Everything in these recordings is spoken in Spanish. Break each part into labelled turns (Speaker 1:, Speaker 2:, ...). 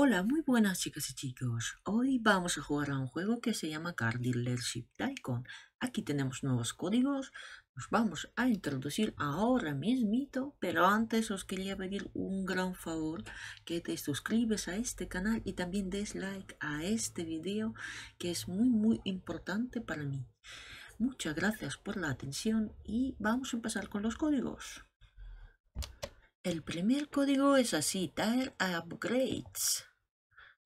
Speaker 1: Hola, muy buenas chicas y chicos. Hoy vamos a jugar a un juego que se llama Card Leadership Tycoon. Aquí tenemos nuevos códigos. Nos vamos a introducir ahora mismo. pero antes os quería pedir un gran favor que te suscribes a este canal y también des like a este video que es muy muy importante para mí. Muchas gracias por la atención y vamos a empezar con los códigos. El primer código es así, Tire Upgrades.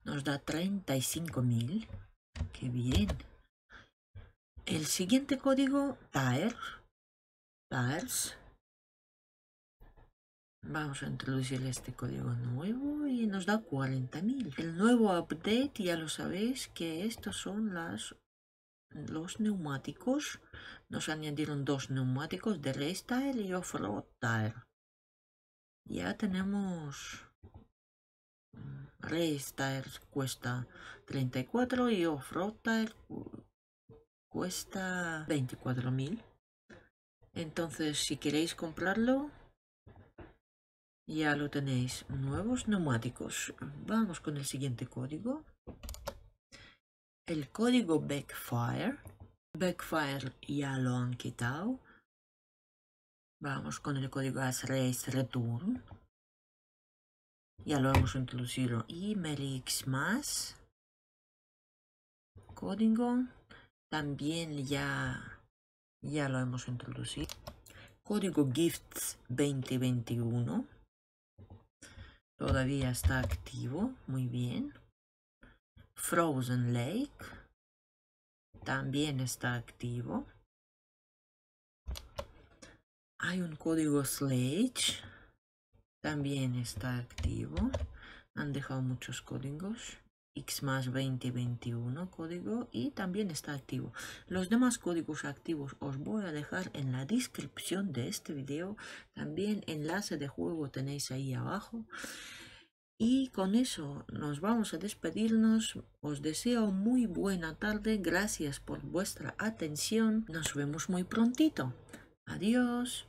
Speaker 1: Nos da 35.000. ¡Qué bien! El siguiente código, tire TAERS. Vamos a introducir este código nuevo y nos da 40.000. El nuevo update, ya lo sabéis, que estos son las, los neumáticos. Nos añadieron dos neumáticos de Race Tire y off Tire. Ya tenemos Race cuesta 34 y Off-Road cuesta 24.000. Entonces, si queréis comprarlo, ya lo tenéis. Nuevos neumáticos. Vamos con el siguiente código. El código Backfire. Backfire ya lo han quitado. Vamos con el código As Race Return ya lo hemos introducido y Melix más código también ya ya lo hemos introducido código gifts 2021 todavía está activo muy bien frozen lake también está activo hay un código Slage también está activo. Han dejado muchos códigos. X más 2021 código y también está activo. Los demás códigos activos os voy a dejar en la descripción de este video. También enlace de juego tenéis ahí abajo. Y con eso nos vamos a despedirnos. Os deseo muy buena tarde. Gracias por vuestra atención. Nos vemos muy prontito. Adiós.